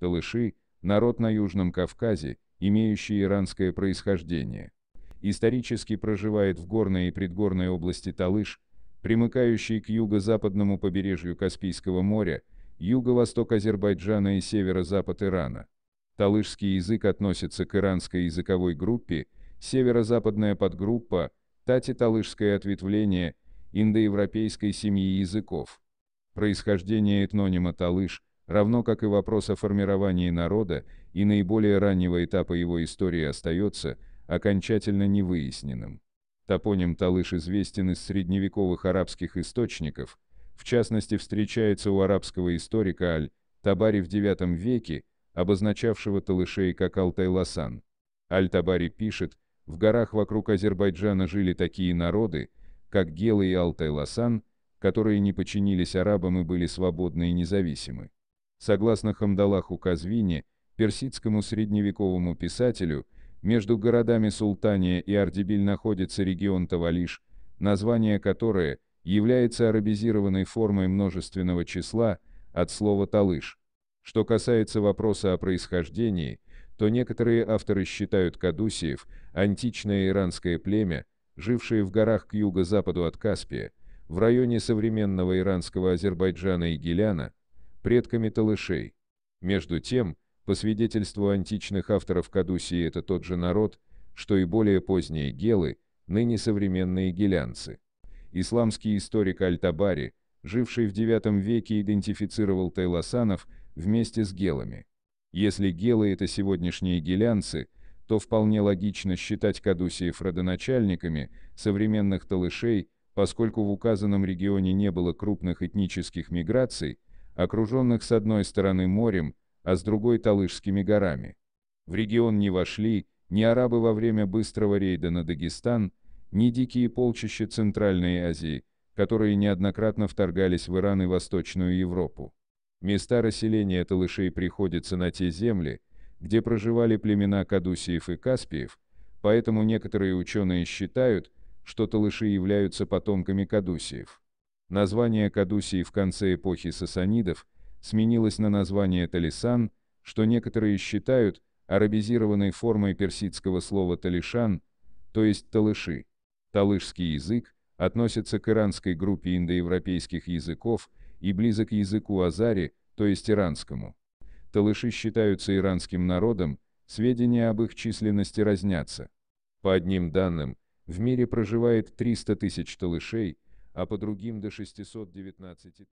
Талыши – народ на Южном Кавказе, имеющий иранское происхождение. Исторически проживает в горной и предгорной области Талыш, примыкающей к юго-западному побережью Каспийского моря, юго-восток Азербайджана и северо-запад Ирана. Талышский язык относится к иранской языковой группе, северо-западная подгруппа, тати-талышское ответвление индоевропейской семьи языков. Происхождение этнонима Талыш – равно как и вопрос о формировании народа и наиболее раннего этапа его истории остается окончательно невыясненным. Топоним Талыш известен из средневековых арабских источников, в частности встречается у арабского историка Аль-Табари в IX веке, обозначавшего Талышей как Алтай-Ласан. Аль-Табари пишет, в горах вокруг Азербайджана жили такие народы, как Гелы и Алтай-Ласан, которые не подчинились арабам и были свободны и независимы. Согласно Хамдалаху Казвини, персидскому средневековому писателю, между городами Султания и Ардебиль находится регион Тавалиш, название которое является арабизированной формой множественного числа от слова «талыш». Что касается вопроса о происхождении, то некоторые авторы считают кадусиев, античное иранское племя, жившее в горах к юго-западу от Каспия, в районе современного иранского Азербайджана и Геляна, предками талышей. Между тем, по свидетельству античных авторов Кадусии это тот же народ, что и более поздние гелы, ныне современные гелянцы. Исламский историк Аль-Табари, живший в IX веке, идентифицировал тайласанов вместе с гелами. Если гелы это сегодняшние гелянцы, то вполне логично считать кадусиев родоначальниками современных талышей, поскольку в указанном регионе не было крупных этнических миграций, окруженных с одной стороны морем, а с другой Талышскими горами. В регион не вошли ни арабы во время быстрого рейда на Дагестан, ни дикие полчища Центральной Азии, которые неоднократно вторгались в Иран и Восточную Европу. Места расселения талышей приходятся на те земли, где проживали племена Кадусиев и Каспиев, поэтому некоторые ученые считают, что талыши являются потомками Кадусиев. Название Кадусии в конце эпохи сасанидов сменилось на название Талисан, что некоторые считают арабизированной формой персидского слова «талишан», то есть «талыши». Талышский язык относится к иранской группе индоевропейских языков и близок к языку азари, то есть иранскому. Талыши считаются иранским народом, сведения об их численности разнятся. По одним данным, в мире проживает 300 тысяч талышей – а по другим до 619